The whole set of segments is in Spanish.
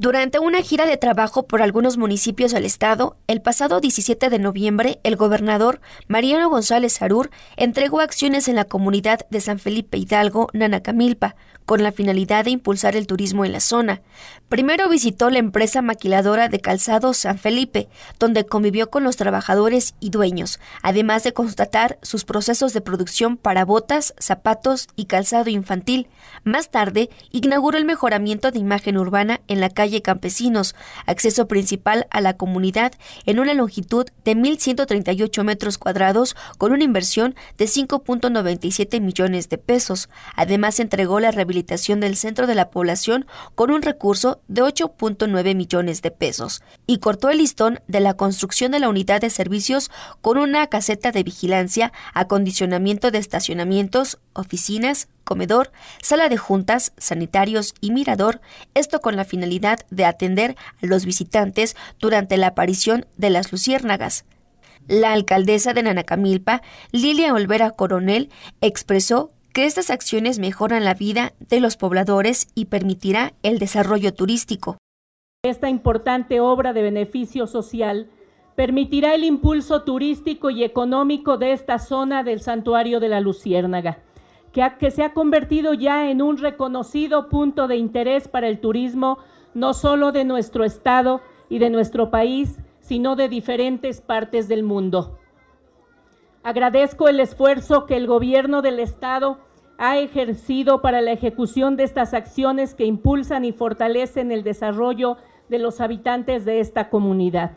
Durante una gira de trabajo por algunos municipios del estado, el pasado 17 de noviembre, el gobernador Mariano González Arur entregó acciones en la comunidad de San Felipe Hidalgo, Nanacamilpa, con la finalidad de impulsar el turismo en la zona. Primero visitó la empresa maquiladora de calzado San Felipe, donde convivió con los trabajadores y dueños, además de constatar sus procesos de producción para botas, zapatos y calzado infantil. Más tarde, inauguró el mejoramiento de imagen urbana en la calle Campesinos, acceso principal a la comunidad en una longitud de 1.138 metros cuadrados con una inversión de 5.97 millones de pesos. Además, entregó la rehabilitación del centro de la población con un recurso de 8.9 millones de pesos y cortó el listón de la construcción de la unidad de servicios con una caseta de vigilancia, acondicionamiento de estacionamientos, oficinas, comedor, sala de juntas, sanitarios y mirador, esto con la finalidad de atender a los visitantes durante la aparición de las luciérnagas. La alcaldesa de Nanacamilpa, Lilia Olvera Coronel, expresó que estas acciones mejoran la vida de los pobladores y permitirá el desarrollo turístico. Esta importante obra de beneficio social permitirá el impulso turístico y económico de esta zona del Santuario de la Luciérnaga que, se ha convertido ya en un reconocido punto de interés para el turismo, no solo de nuestro estado y de nuestro país, sino de diferentes partes del mundo. Agradezco el esfuerzo que el gobierno del estado ha ejercido para la ejecución de estas acciones que impulsan y fortalecen el desarrollo de los habitantes de esta comunidad.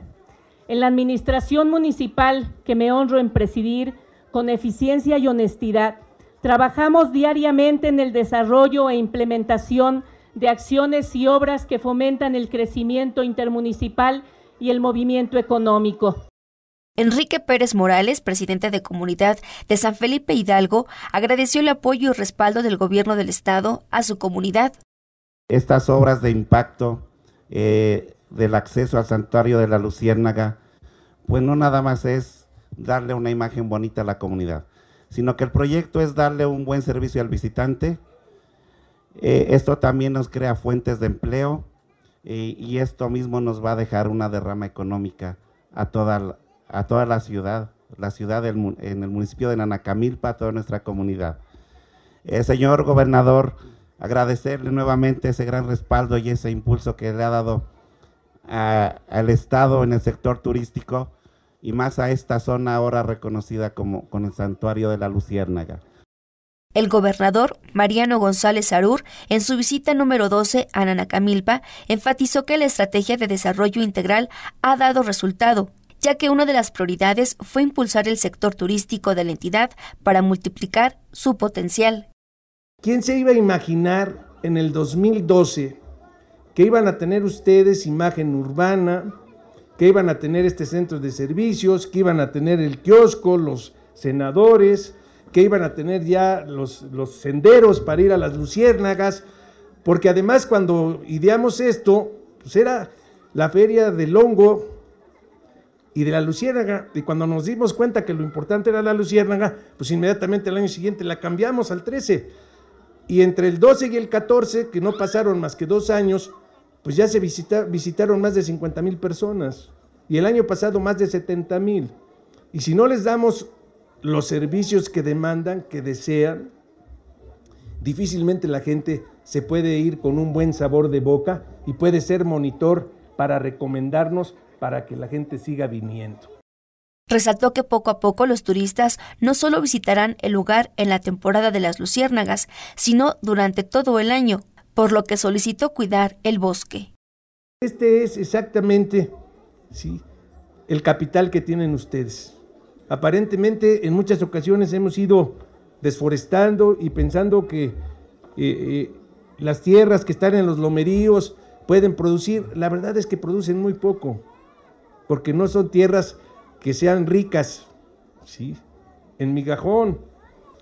En la administración municipal que me honro en presidir, con eficiencia y honestidad, Trabajamos diariamente en el desarrollo e implementación de acciones y obras que fomentan el crecimiento intermunicipal y el movimiento económico. Enrique Pérez Morales, presidente de Comunidad de San Felipe Hidalgo, agradeció el apoyo y respaldo del gobierno del Estado a su comunidad. Estas obras de impacto eh, del acceso al santuario de la Luciérnaga, pues no nada más es darle una imagen bonita a la comunidad, sino que el proyecto es darle un buen servicio al visitante. Eh, esto también nos crea fuentes de empleo eh, y esto mismo nos va a dejar una derrama económica a toda, a toda la ciudad, la ciudad en el municipio de Nanacamilpa, toda nuestra comunidad. Eh, señor gobernador, agradecerle nuevamente ese gran respaldo y ese impulso que le ha dado al Estado en el sector turístico y más a esta zona ahora reconocida como con el Santuario de la Luciérnaga. El gobernador Mariano González Arur, en su visita número 12 a Nanacamilpa, enfatizó que la estrategia de desarrollo integral ha dado resultado, ya que una de las prioridades fue impulsar el sector turístico de la entidad para multiplicar su potencial. ¿Quién se iba a imaginar en el 2012 que iban a tener ustedes imagen urbana, que iban a tener este centro de servicios, que iban a tener el kiosco, los senadores, que iban a tener ya los, los senderos para ir a las luciérnagas, porque además cuando ideamos esto, pues era la feria del hongo y de la luciérnaga, y cuando nos dimos cuenta que lo importante era la luciérnaga, pues inmediatamente el año siguiente la cambiamos al 13, y entre el 12 y el 14, que no pasaron más que dos años, pues ya se visitaron más de 50 mil personas y el año pasado más de 70 mil. Y si no les damos los servicios que demandan, que desean, difícilmente la gente se puede ir con un buen sabor de boca y puede ser monitor para recomendarnos para que la gente siga viniendo. Resaltó que poco a poco los turistas no solo visitarán el lugar en la temporada de las luciérnagas, sino durante todo el año, por lo que solicitó cuidar el bosque. Este es exactamente sí, el capital que tienen ustedes. Aparentemente en muchas ocasiones hemos ido desforestando y pensando que eh, eh, las tierras que están en los lomeríos pueden producir, la verdad es que producen muy poco, porque no son tierras que sean ricas, ¿sí? En migajón.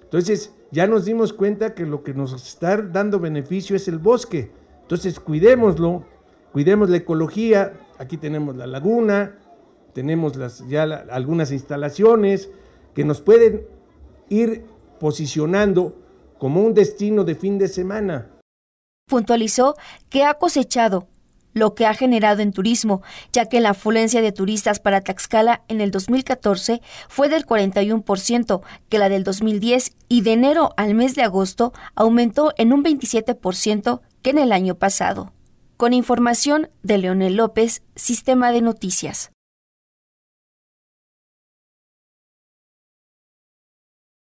Entonces, ya nos dimos cuenta que lo que nos está dando beneficio es el bosque. Entonces cuidémoslo, cuidemos la ecología. Aquí tenemos la laguna, tenemos las, ya algunas instalaciones que nos pueden ir posicionando como un destino de fin de semana. Puntualizó que ha cosechado lo que ha generado en turismo, ya que la afluencia de turistas para Taxcala en el 2014 fue del 41%, que la del 2010 y de enero al mes de agosto aumentó en un 27% que en el año pasado. Con información de Leonel López, Sistema de Noticias.